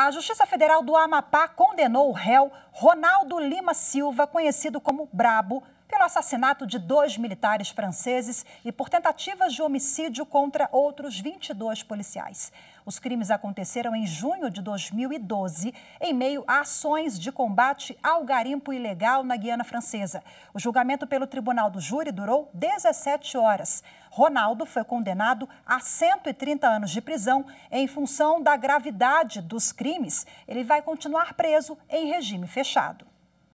A Justiça Federal do Amapá condenou o réu Ronaldo Lima Silva, conhecido como Brabo, pelo assassinato de dois militares franceses e por tentativas de homicídio contra outros 22 policiais. Os crimes aconteceram em junho de 2012, em meio a ações de combate ao garimpo ilegal na Guiana Francesa. O julgamento pelo Tribunal do Júri durou 17 horas. Ronaldo foi condenado a 130 anos de prisão em função da gravidade dos crimes. Ele vai continuar preso em regime fechado.